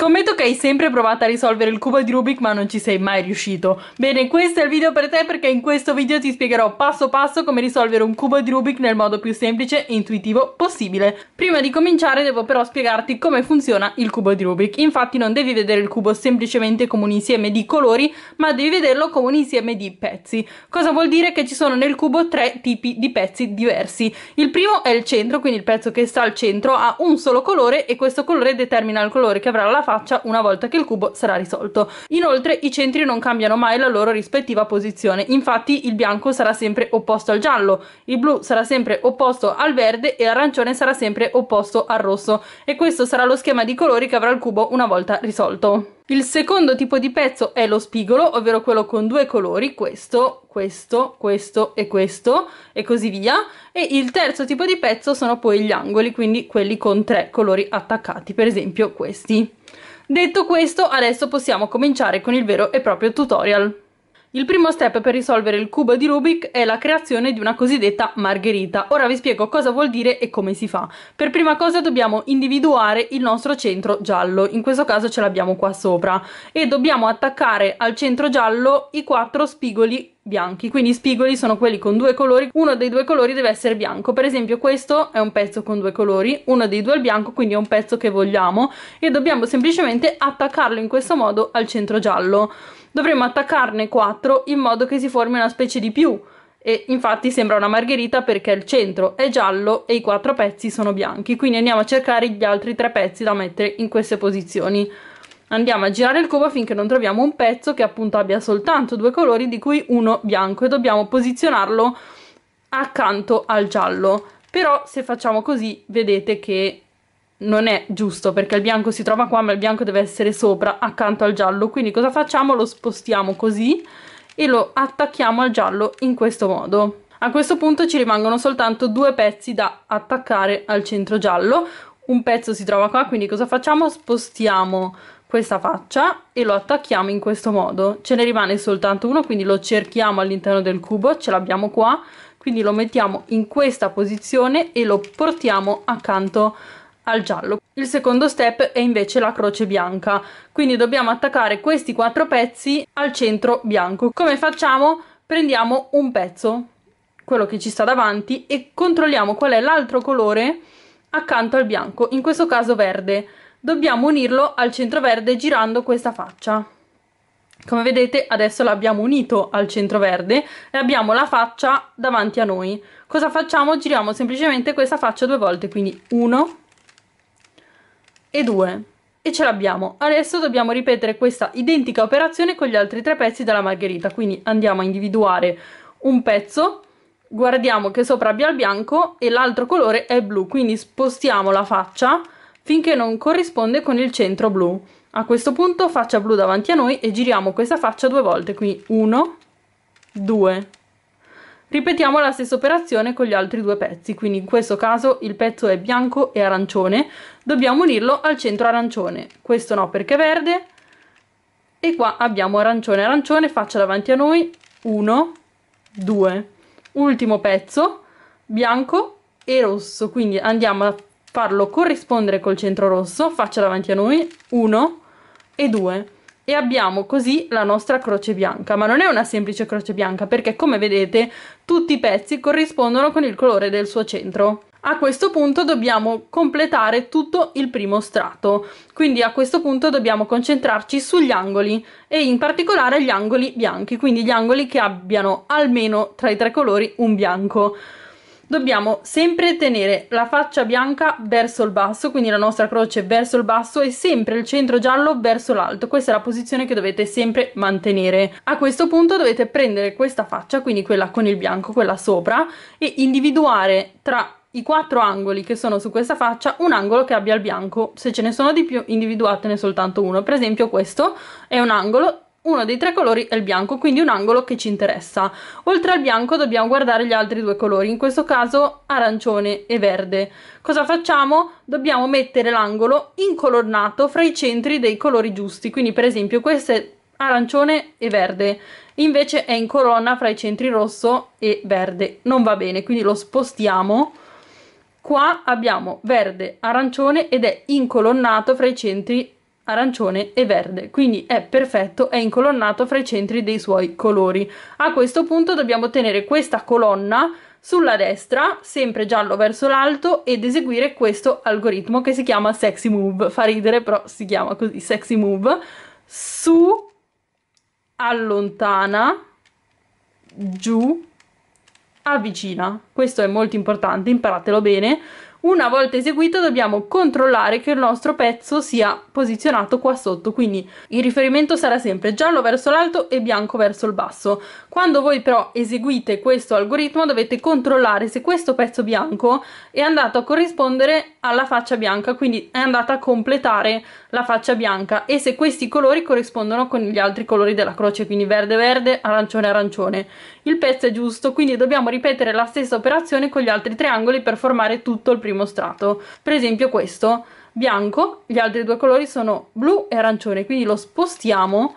Scommetto che hai sempre provato a risolvere il cubo di Rubik ma non ci sei mai riuscito. Bene, questo è il video per te perché in questo video ti spiegherò passo passo come risolvere un cubo di Rubik nel modo più semplice e intuitivo possibile. Prima di cominciare devo però spiegarti come funziona il cubo di Rubik. Infatti non devi vedere il cubo semplicemente come un insieme di colori, ma devi vederlo come un insieme di pezzi. Cosa vuol dire? Che ci sono nel cubo tre tipi di pezzi diversi. Il primo è il centro, quindi il pezzo che sta al centro ha un solo colore e questo colore determina il colore che avrà la faccia faccia una volta che il cubo sarà risolto. Inoltre i centri non cambiano mai la loro rispettiva posizione, infatti il bianco sarà sempre opposto al giallo, il blu sarà sempre opposto al verde e l'arancione sarà sempre opposto al rosso e questo sarà lo schema di colori che avrà il cubo una volta risolto. Il secondo tipo di pezzo è lo spigolo, ovvero quello con due colori, questo, questo, questo e questo e così via. E il terzo tipo di pezzo sono poi gli angoli, quindi quelli con tre colori attaccati, per esempio questi. Detto questo, adesso possiamo cominciare con il vero e proprio tutorial. Il primo step per risolvere il cubo di Rubik è la creazione di una cosiddetta margherita. Ora vi spiego cosa vuol dire e come si fa. Per prima cosa dobbiamo individuare il nostro centro giallo, in questo caso ce l'abbiamo qua sopra, e dobbiamo attaccare al centro giallo i quattro spigoli bianchi quindi i spigoli sono quelli con due colori uno dei due colori deve essere bianco per esempio questo è un pezzo con due colori uno dei due è bianco quindi è un pezzo che vogliamo e dobbiamo semplicemente attaccarlo in questo modo al centro giallo dovremmo attaccarne 4 in modo che si formi una specie di più e infatti sembra una margherita perché il centro è giallo e i quattro pezzi sono bianchi quindi andiamo a cercare gli altri tre pezzi da mettere in queste posizioni andiamo a girare il cubo finché non troviamo un pezzo che appunto abbia soltanto due colori di cui uno bianco e dobbiamo posizionarlo accanto al giallo però se facciamo così vedete che non è giusto perché il bianco si trova qua ma il bianco deve essere sopra accanto al giallo quindi cosa facciamo? lo spostiamo così e lo attacchiamo al giallo in questo modo a questo punto ci rimangono soltanto due pezzi da attaccare al centro giallo un pezzo si trova qua quindi cosa facciamo? spostiamo questa faccia e lo attacchiamo in questo modo ce ne rimane soltanto uno quindi lo cerchiamo all'interno del cubo ce l'abbiamo qua quindi lo mettiamo in questa posizione e lo portiamo accanto al giallo il secondo step è invece la croce bianca quindi dobbiamo attaccare questi quattro pezzi al centro bianco come facciamo prendiamo un pezzo quello che ci sta davanti e controlliamo qual è l'altro colore accanto al bianco in questo caso verde dobbiamo unirlo al centro verde girando questa faccia come vedete adesso l'abbiamo unito al centro verde e abbiamo la faccia davanti a noi cosa facciamo? giriamo semplicemente questa faccia due volte quindi 1 e 2 e ce l'abbiamo adesso dobbiamo ripetere questa identica operazione con gli altri tre pezzi della margherita quindi andiamo a individuare un pezzo guardiamo che sopra abbia il bianco e l'altro colore è blu quindi spostiamo la faccia finché non corrisponde con il centro blu. A questo punto faccia blu davanti a noi e giriamo questa faccia due volte, quindi 1, 2. Ripetiamo la stessa operazione con gli altri due pezzi, quindi in questo caso il pezzo è bianco e arancione, dobbiamo unirlo al centro arancione, questo no perché è verde, e qua abbiamo arancione arancione, faccia davanti a noi, 1, 2. Ultimo pezzo, bianco e rosso, quindi andiamo a farlo corrispondere col centro rosso, faccia davanti a noi, 1 e 2. E abbiamo così la nostra croce bianca, ma non è una semplice croce bianca perché come vedete tutti i pezzi corrispondono con il colore del suo centro. A questo punto dobbiamo completare tutto il primo strato, quindi a questo punto dobbiamo concentrarci sugli angoli e in particolare gli angoli bianchi, quindi gli angoli che abbiano almeno tra i tre colori un bianco dobbiamo sempre tenere la faccia bianca verso il basso, quindi la nostra croce verso il basso e sempre il centro giallo verso l'alto. Questa è la posizione che dovete sempre mantenere. A questo punto dovete prendere questa faccia, quindi quella con il bianco, quella sopra, e individuare tra i quattro angoli che sono su questa faccia un angolo che abbia il bianco se ce ne sono di più individuatene soltanto uno per esempio questo è un angolo uno dei tre colori è il bianco, quindi un angolo che ci interessa. Oltre al bianco dobbiamo guardare gli altri due colori, in questo caso arancione e verde. Cosa facciamo? Dobbiamo mettere l'angolo incolornato fra i centri dei colori giusti, quindi per esempio questo è arancione e verde, invece è in colonna fra i centri rosso e verde. Non va bene, quindi lo spostiamo. Qua abbiamo verde, arancione ed è incolonnato fra i centri arancione e verde, quindi è perfetto, è incolonnato fra i centri dei suoi colori. A questo punto dobbiamo tenere questa colonna sulla destra, sempre giallo verso l'alto, ed eseguire questo algoritmo che si chiama Sexy Move. Fa ridere, però si chiama così, Sexy Move. Su, allontana, giù, avvicina. Questo è molto importante, imparatelo bene. Una volta eseguito dobbiamo controllare che il nostro pezzo sia posizionato qua sotto, quindi il riferimento sarà sempre giallo verso l'alto e bianco verso il basso. Quando voi però eseguite questo algoritmo dovete controllare se questo pezzo bianco è andato a corrispondere alla faccia bianca, quindi è andata a completare la faccia bianca e se questi colori corrispondono con gli altri colori della croce, quindi verde verde, arancione arancione. Il pezzo è giusto, quindi dobbiamo ripetere la stessa operazione con gli altri triangoli per formare tutto il primo primo strato per esempio questo bianco gli altri due colori sono blu e arancione quindi lo spostiamo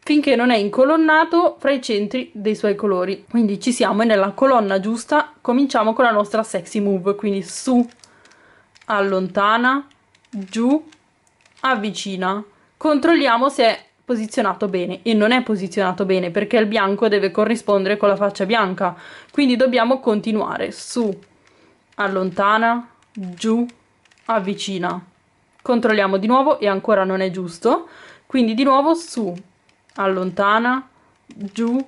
finché non è incolonnato fra i centri dei suoi colori quindi ci siamo e nella colonna giusta cominciamo con la nostra sexy move quindi su allontana giù avvicina controlliamo se è posizionato bene e non è posizionato bene perché il bianco deve corrispondere con la faccia bianca quindi dobbiamo continuare su allontana, giù, avvicina. Controlliamo di nuovo e ancora non è giusto, quindi di nuovo su, allontana, giù,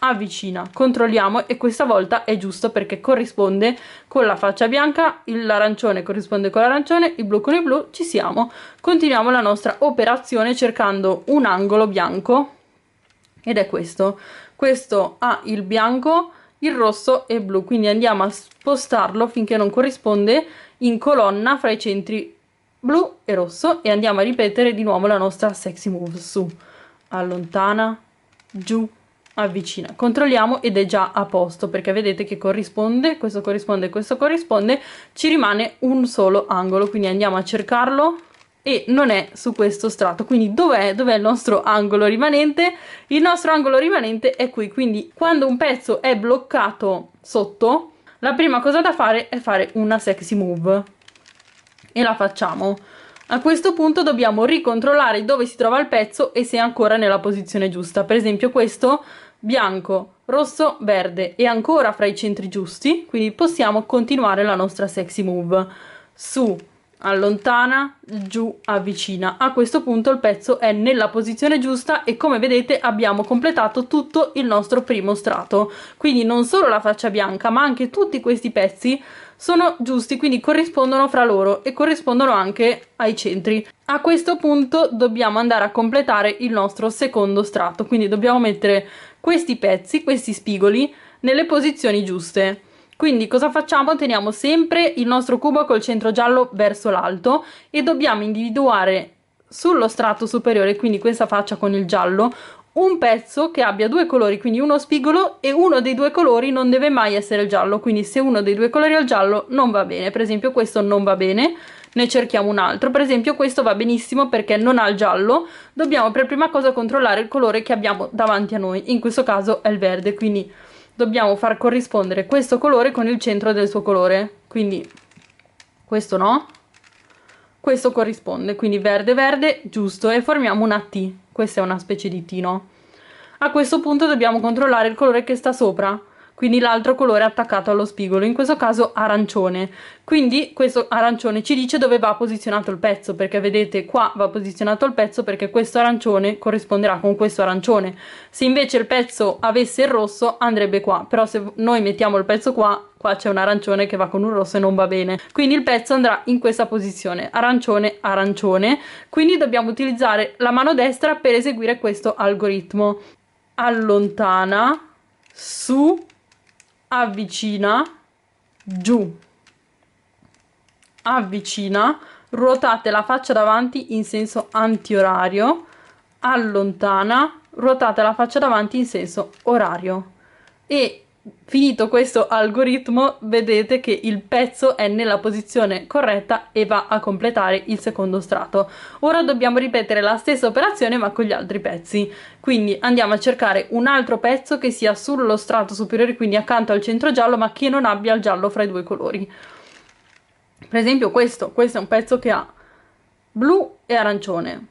avvicina. Controlliamo e questa volta è giusto perché corrisponde con la faccia bianca, l'arancione corrisponde con l'arancione, il blu con il blu, ci siamo. Continuiamo la nostra operazione cercando un angolo bianco ed è questo. Questo ha il bianco il rosso e il blu quindi andiamo a spostarlo finché non corrisponde in colonna fra i centri blu e rosso e andiamo a ripetere di nuovo la nostra sexy move su allontana giù avvicina controlliamo ed è già a posto perché vedete che corrisponde questo corrisponde questo corrisponde ci rimane un solo angolo quindi andiamo a cercarlo e non è su questo strato quindi dov'è dov il nostro angolo rimanente il nostro angolo rimanente è qui quindi quando un pezzo è bloccato sotto la prima cosa da fare è fare una sexy move e la facciamo a questo punto dobbiamo ricontrollare dove si trova il pezzo e se è ancora nella posizione giusta per esempio questo bianco rosso verde è ancora fra i centri giusti quindi possiamo continuare la nostra sexy move su allontana, giù, avvicina. A questo punto il pezzo è nella posizione giusta e come vedete abbiamo completato tutto il nostro primo strato. Quindi non solo la faccia bianca ma anche tutti questi pezzi sono giusti, quindi corrispondono fra loro e corrispondono anche ai centri. A questo punto dobbiamo andare a completare il nostro secondo strato, quindi dobbiamo mettere questi pezzi, questi spigoli, nelle posizioni giuste. Quindi cosa facciamo? Teniamo sempre il nostro cubo col centro giallo verso l'alto e dobbiamo individuare sullo strato superiore, quindi questa faccia con il giallo, un pezzo che abbia due colori, quindi uno spigolo e uno dei due colori non deve mai essere il giallo, quindi se uno dei due colori è il giallo non va bene, per esempio questo non va bene, ne cerchiamo un altro, per esempio questo va benissimo perché non ha il giallo, dobbiamo per prima cosa controllare il colore che abbiamo davanti a noi, in questo caso è il verde, quindi dobbiamo far corrispondere questo colore con il centro del suo colore quindi questo no questo corrisponde quindi verde verde giusto e formiamo una T questa è una specie di T no a questo punto dobbiamo controllare il colore che sta sopra quindi l'altro colore attaccato allo spigolo, in questo caso arancione. Quindi questo arancione ci dice dove va posizionato il pezzo, perché vedete qua va posizionato il pezzo perché questo arancione corrisponderà con questo arancione. Se invece il pezzo avesse il rosso andrebbe qua, però se noi mettiamo il pezzo qua, qua c'è un arancione che va con un rosso e non va bene. Quindi il pezzo andrà in questa posizione, arancione, arancione. Quindi dobbiamo utilizzare la mano destra per eseguire questo algoritmo. Allontana, su, avvicina, giù, avvicina, ruotate la faccia davanti in senso antiorario, allontana, ruotate la faccia davanti in senso orario e finito questo algoritmo vedete che il pezzo è nella posizione corretta e va a completare il secondo strato. Ora dobbiamo ripetere la stessa operazione ma con gli altri pezzi, quindi andiamo a cercare un altro pezzo che sia sullo strato superiore, quindi accanto al centro giallo ma che non abbia il giallo fra i due colori. Per esempio questo, questo è un pezzo che ha blu e arancione.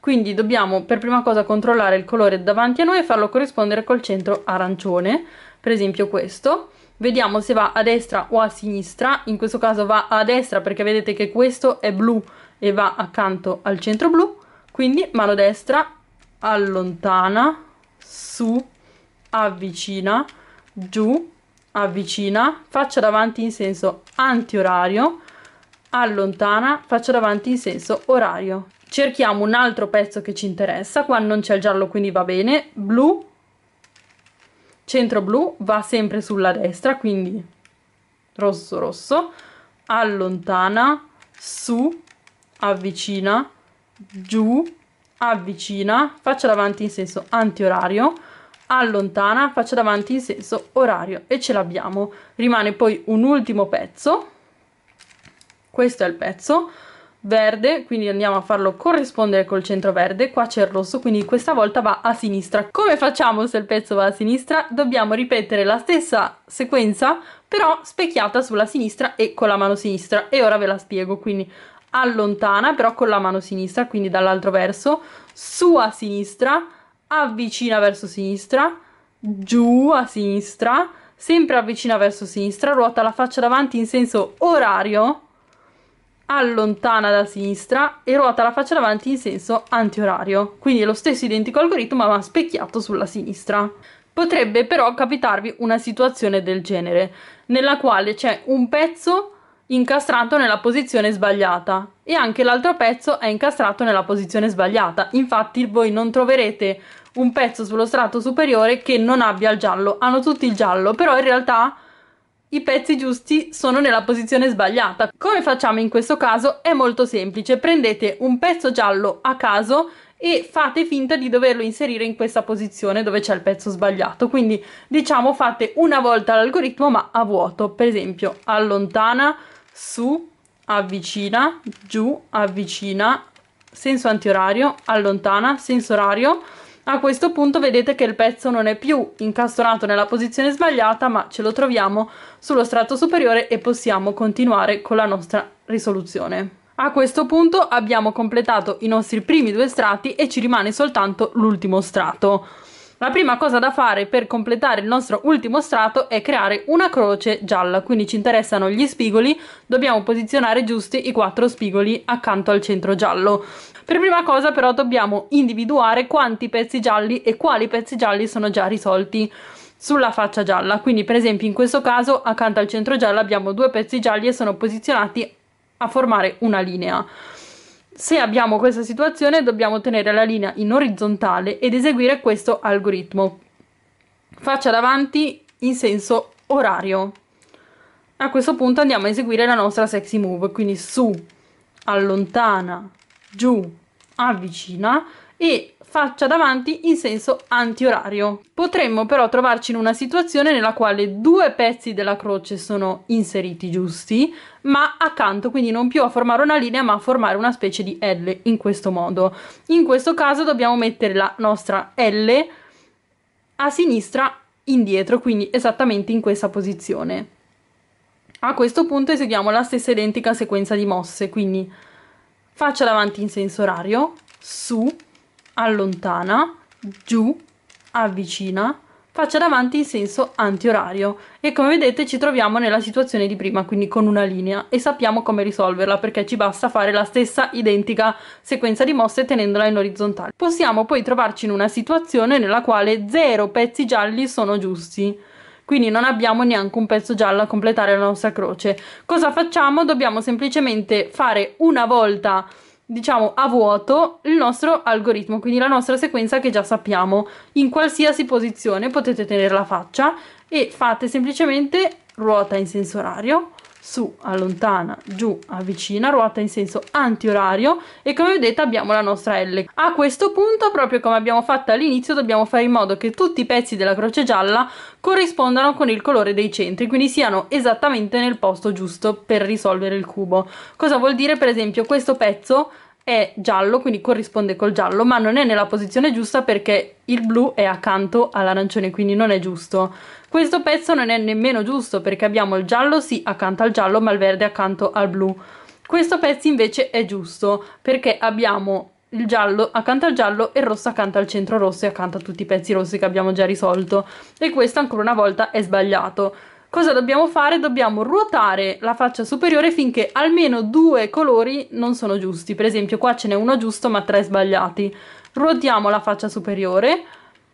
Quindi dobbiamo per prima cosa controllare il colore davanti a noi e farlo corrispondere col centro arancione per esempio questo, vediamo se va a destra o a sinistra, in questo caso va a destra perché vedete che questo è blu e va accanto al centro blu, quindi mano destra allontana, su, avvicina, giù, avvicina, faccia davanti in senso antiorario, allontana, faccia davanti in senso orario. Cerchiamo un altro pezzo che ci interessa, qua non c'è il giallo quindi va bene, blu, centro blu va sempre sulla destra, quindi rosso rosso, allontana, su, avvicina, giù, avvicina, faccia davanti in senso antiorario, allontana, faccia davanti in senso orario e ce l'abbiamo. Rimane poi un ultimo pezzo, questo è il pezzo, verde, quindi andiamo a farlo corrispondere col centro verde, qua c'è il rosso, quindi questa volta va a sinistra. Come facciamo se il pezzo va a sinistra? Dobbiamo ripetere la stessa sequenza, però specchiata sulla sinistra e con la mano sinistra, e ora ve la spiego, quindi allontana però con la mano sinistra, quindi dall'altro verso, su a sinistra, avvicina verso sinistra, giù a sinistra, sempre avvicina verso sinistra, ruota la faccia davanti in senso orario, allontana da sinistra e ruota la faccia davanti in senso antiorario, quindi è lo stesso identico algoritmo ma specchiato sulla sinistra. Potrebbe però capitarvi una situazione del genere, nella quale c'è un pezzo incastrato nella posizione sbagliata e anche l'altro pezzo è incastrato nella posizione sbagliata. Infatti voi non troverete un pezzo sullo strato superiore che non abbia il giallo, hanno tutti il giallo, però in realtà i pezzi giusti sono nella posizione sbagliata. Come facciamo in questo caso è molto semplice, prendete un pezzo giallo a caso e fate finta di doverlo inserire in questa posizione dove c'è il pezzo sbagliato, quindi diciamo fate una volta l'algoritmo ma a vuoto, per esempio allontana, su, avvicina, giù, avvicina, senso antiorario, allontana, senso orario a questo punto vedete che il pezzo non è più incastonato nella posizione sbagliata ma ce lo troviamo sullo strato superiore e possiamo continuare con la nostra risoluzione. A questo punto abbiamo completato i nostri primi due strati e ci rimane soltanto l'ultimo strato. La prima cosa da fare per completare il nostro ultimo strato è creare una croce gialla, quindi ci interessano gli spigoli, dobbiamo posizionare giusti i quattro spigoli accanto al centro giallo. Per prima cosa però dobbiamo individuare quanti pezzi gialli e quali pezzi gialli sono già risolti sulla faccia gialla, quindi per esempio in questo caso accanto al centro giallo abbiamo due pezzi gialli e sono posizionati a formare una linea se abbiamo questa situazione dobbiamo tenere la linea in orizzontale ed eseguire questo algoritmo. Faccia davanti in senso orario. A questo punto andiamo a eseguire la nostra sexy move, quindi su, allontana, giù, avvicina e faccia davanti in senso antiorario. Potremmo però trovarci in una situazione nella quale due pezzi della croce sono inseriti giusti, ma accanto, quindi non più a formare una linea, ma a formare una specie di L in questo modo. In questo caso dobbiamo mettere la nostra L a sinistra indietro, quindi esattamente in questa posizione. A questo punto eseguiamo la stessa identica sequenza di mosse, quindi faccia davanti in senso orario, su, allontana, giù, avvicina, faccia davanti in senso antiorario e come vedete ci troviamo nella situazione di prima quindi con una linea e sappiamo come risolverla perché ci basta fare la stessa identica sequenza di mosse tenendola in orizzontale possiamo poi trovarci in una situazione nella quale zero pezzi gialli sono giusti quindi non abbiamo neanche un pezzo giallo a completare la nostra croce cosa facciamo? dobbiamo semplicemente fare una volta diciamo a vuoto il nostro algoritmo, quindi la nostra sequenza che già sappiamo. In qualsiasi posizione potete tenere la faccia e fate semplicemente ruota in senso orario su, allontana, giù, avvicina, ruota in senso antiorario e come vedete abbiamo la nostra L. A questo punto, proprio come abbiamo fatto all'inizio, dobbiamo fare in modo che tutti i pezzi della croce gialla corrispondano con il colore dei centri, quindi siano esattamente nel posto giusto per risolvere il cubo. Cosa vuol dire per esempio questo pezzo è giallo, quindi corrisponde col giallo, ma non è nella posizione giusta perché il blu è accanto all'arancione, quindi non è giusto. Questo pezzo non è nemmeno giusto perché abbiamo il giallo sì accanto al giallo, ma il verde accanto al blu. Questo pezzo invece è giusto perché abbiamo il giallo accanto al giallo e il rosso accanto al centro rosso e accanto a tutti i pezzi rossi che abbiamo già risolto. E questo ancora una volta è sbagliato. Cosa dobbiamo fare? Dobbiamo ruotare la faccia superiore finché almeno due colori non sono giusti. Per esempio qua ce n'è uno giusto ma tre sbagliati. Ruotiamo la faccia superiore,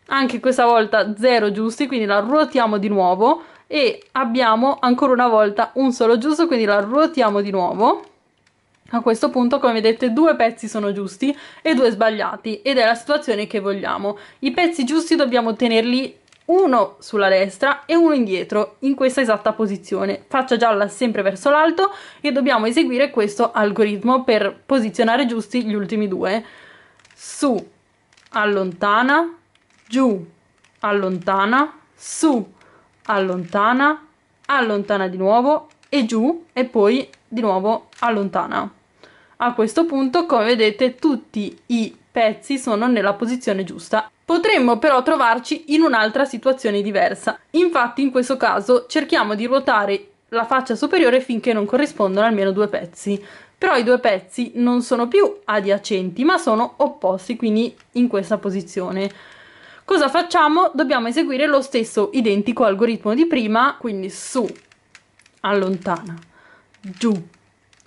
anche questa volta 0 giusti, quindi la ruotiamo di nuovo e abbiamo ancora una volta un solo giusto, quindi la ruotiamo di nuovo. A questo punto, come vedete, due pezzi sono giusti e due sbagliati ed è la situazione che vogliamo. I pezzi giusti dobbiamo tenerli uno sulla destra e uno indietro in questa esatta posizione faccia gialla sempre verso l'alto e dobbiamo eseguire questo algoritmo per posizionare giusti gli ultimi due su allontana giù allontana su allontana allontana di nuovo e giù e poi di nuovo allontana a questo punto come vedete tutti i pezzi sono nella posizione giusta Potremmo però trovarci in un'altra situazione diversa. Infatti in questo caso cerchiamo di ruotare la faccia superiore finché non corrispondono almeno due pezzi. Però i due pezzi non sono più adiacenti ma sono opposti, quindi in questa posizione. Cosa facciamo? Dobbiamo eseguire lo stesso identico algoritmo di prima, quindi su, allontana, giù,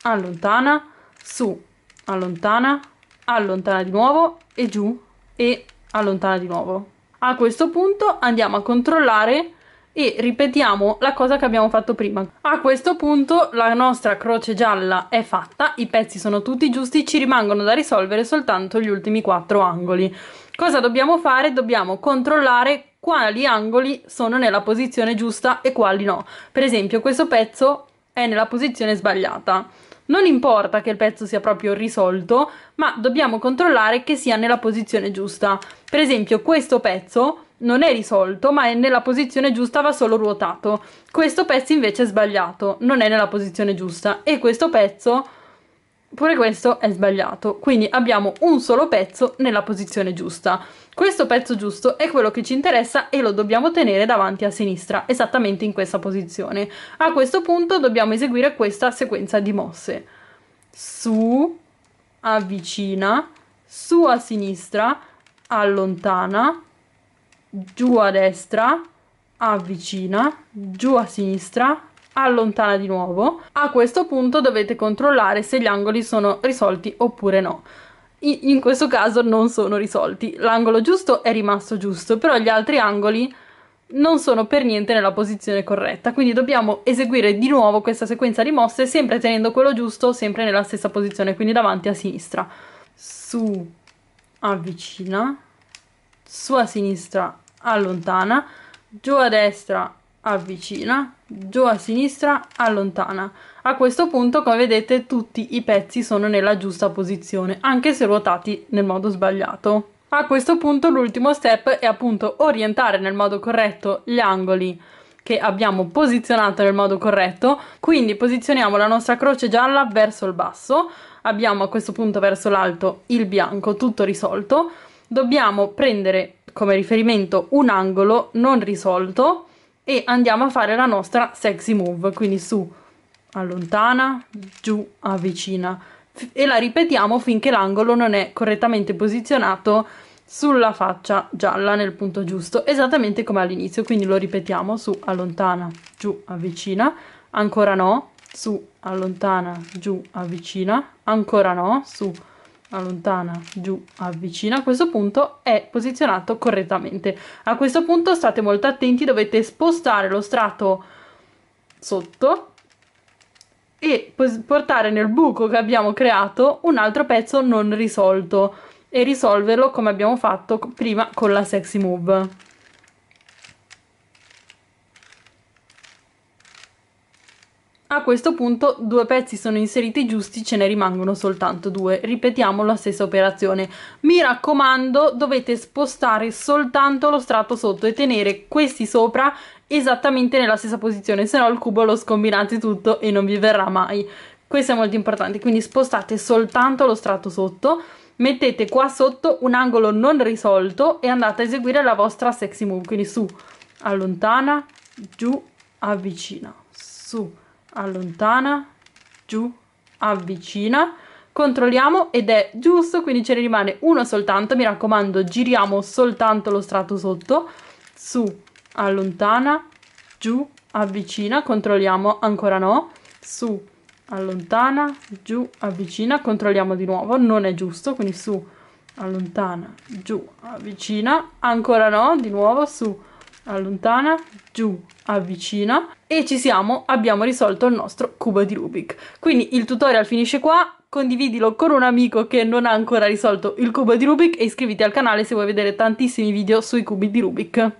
allontana, su, allontana, allontana di nuovo e giù e allontana di nuovo. A questo punto andiamo a controllare e ripetiamo la cosa che abbiamo fatto prima. A questo punto la nostra croce gialla è fatta, i pezzi sono tutti giusti, ci rimangono da risolvere soltanto gli ultimi quattro angoli. Cosa dobbiamo fare? Dobbiamo controllare quali angoli sono nella posizione giusta e quali no. Per esempio questo pezzo è nella posizione sbagliata. Non importa che il pezzo sia proprio risolto, ma dobbiamo controllare che sia nella posizione giusta. Per esempio, questo pezzo non è risolto, ma è nella posizione giusta, va solo ruotato. Questo pezzo invece è sbagliato, non è nella posizione giusta e questo pezzo pure questo è sbagliato, quindi abbiamo un solo pezzo nella posizione giusta. Questo pezzo giusto è quello che ci interessa e lo dobbiamo tenere davanti a sinistra, esattamente in questa posizione. A questo punto dobbiamo eseguire questa sequenza di mosse. Su, avvicina, su a sinistra, allontana, giù a destra, avvicina, giù a sinistra, allontana di nuovo. A questo punto dovete controllare se gli angoli sono risolti oppure no. In questo caso non sono risolti. L'angolo giusto è rimasto giusto, però gli altri angoli non sono per niente nella posizione corretta, quindi dobbiamo eseguire di nuovo questa sequenza di mosse sempre tenendo quello giusto, sempre nella stessa posizione, quindi davanti a sinistra. Su avvicina, su a sinistra allontana, giù a destra avvicina, giù a sinistra, allontana. A questo punto, come vedete, tutti i pezzi sono nella giusta posizione, anche se ruotati nel modo sbagliato. A questo punto l'ultimo step è appunto orientare nel modo corretto gli angoli che abbiamo posizionato nel modo corretto, quindi posizioniamo la nostra croce gialla verso il basso, abbiamo a questo punto verso l'alto il bianco tutto risolto, dobbiamo prendere come riferimento un angolo non risolto e andiamo a fare la nostra sexy move, quindi su, allontana, giù, avvicina e la ripetiamo finché l'angolo non è correttamente posizionato sulla faccia gialla nel punto giusto, esattamente come all'inizio, quindi lo ripetiamo su, allontana, giù, avvicina, ancora no, su, allontana, giù, avvicina, ancora no, su, allontana, allontana, giù, avvicina, a questo punto è posizionato correttamente. A questo punto state molto attenti, dovete spostare lo strato sotto e portare nel buco che abbiamo creato un altro pezzo non risolto e risolverlo come abbiamo fatto prima con la sexy move. A questo punto due pezzi sono inseriti giusti, ce ne rimangono soltanto due. Ripetiamo la stessa operazione. Mi raccomando, dovete spostare soltanto lo strato sotto e tenere questi sopra esattamente nella stessa posizione, se no il cubo lo scombinate tutto e non vi verrà mai. Questo è molto importante, quindi spostate soltanto lo strato sotto, mettete qua sotto un angolo non risolto e andate a eseguire la vostra sexy move, quindi su, allontana, giù, avvicina, su, allontana, giù, avvicina, controlliamo ed è giusto, quindi ce ne rimane uno soltanto, mi raccomando giriamo soltanto lo strato sotto, su, allontana, giù, avvicina, controlliamo, ancora no, su, allontana, giù, avvicina, controlliamo di nuovo, non è giusto, quindi su, allontana, giù, avvicina, ancora no, di nuovo su, allontana, giù, avvicina e ci siamo, abbiamo risolto il nostro cubo di Rubik. Quindi il tutorial finisce qua, condividilo con un amico che non ha ancora risolto il cubo di Rubik e iscriviti al canale se vuoi vedere tantissimi video sui cubi di Rubik.